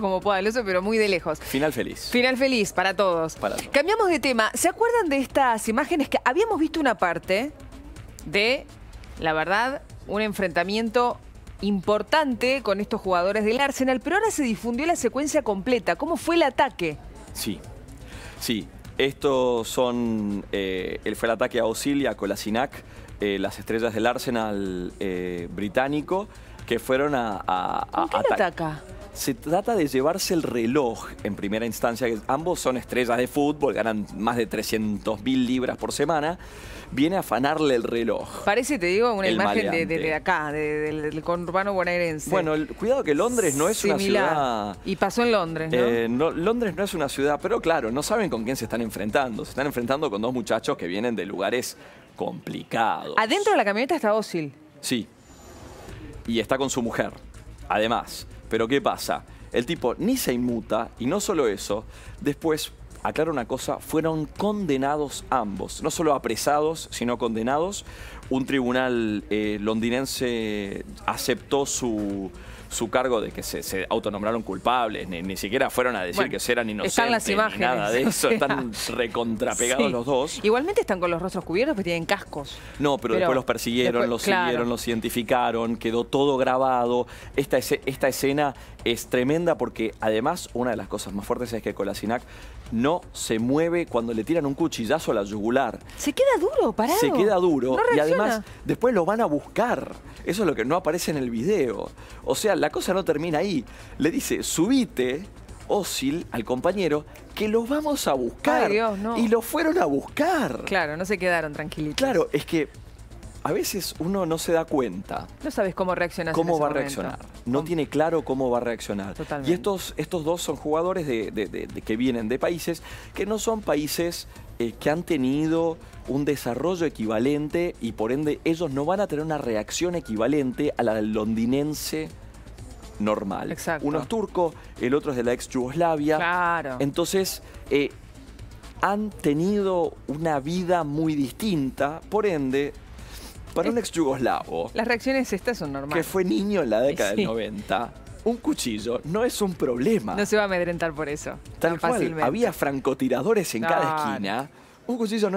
como pueda eso, pero muy de lejos. Final feliz. Final feliz para todos. Cambiamos de tema. ¿Se acuerdan de estas imágenes que habíamos visto una parte de, la verdad, un enfrentamiento importante con estos jugadores del Arsenal, pero ahora se difundió la secuencia completa. ¿Cómo fue el ataque? Sí, sí. Estos son, eh, fue el ataque a Osilia, con la las estrellas del Arsenal eh, británico, que fueron a, a, a ataca? se trata de llevarse el reloj en primera instancia. Ambos son estrellas de fútbol, ganan más de 300 mil libras por semana. Viene a afanarle el reloj. Parece, te digo, una imagen de, acá, del conurbano bonaerense. Bueno, cuidado que Londres no es una ciudad... Y pasó en Londres, eh, ¿no? Londres no es una ciudad, pero claro, no saben con quién se están enfrentando. Se están enfrentando con dos muchachos que vienen de lugares complicados. Adentro de la camioneta está Osil. Sí. Y está con su mujer. Además, pero ¿qué pasa? El tipo ni se inmuta y no solo eso, después, aclara una cosa, fueron condenados ambos, no solo apresados, sino condenados. Un tribunal eh, londinense aceptó su su cargo de que se, autonombraron culpables, ni, siquiera fueron a decir que eran inocentes, ni nada de eso, están recontrapegados los dos. Igualmente están con los rostros cubiertos, porque tienen cascos. No, pero, después los persiguieron, los siguieron, los identificaron, quedó todo grabado. Esta, esta escena es tremenda porque además una de las cosas más fuertes es que Colasinac no se mueve cuando le tiran un cuchillazo a la yugular. Se queda duro, parado. Se queda duro y además después lo van a buscar. Eso es lo que no aparece en el video. O sea, la cosa no termina ahí. Le dice, subite, Osil, al compañero, que los vamos a buscar. Ay, Dios, no. Y lo fueron a buscar. Claro, no se quedaron tranquilitos. Claro, es que a veces uno no se da cuenta. No sabes cómo reaccionar. ¿Cómo va a reaccionar? No tiene claro cómo va a reaccionar. Totalmente. Y estos, estos dos son jugadores que vienen de países que no son países eh, que han tenido un desarrollo equivalente y por ende ellos no van a tener una reacción equivalente a la del londinense normal. Exacto. Uno es turco, el otro es de la ex Yugoslavia. Entonces, eh, han tenido una vida muy distinta, por ende, para un ex yugoslavo. Las reacciones estas son normales. Que fue niño en la década del 90. Un cuchillo no es un problema. No se va a amedrentar por eso. Tal cual. Había francotiradores en cada esquina. Un cuchillo no es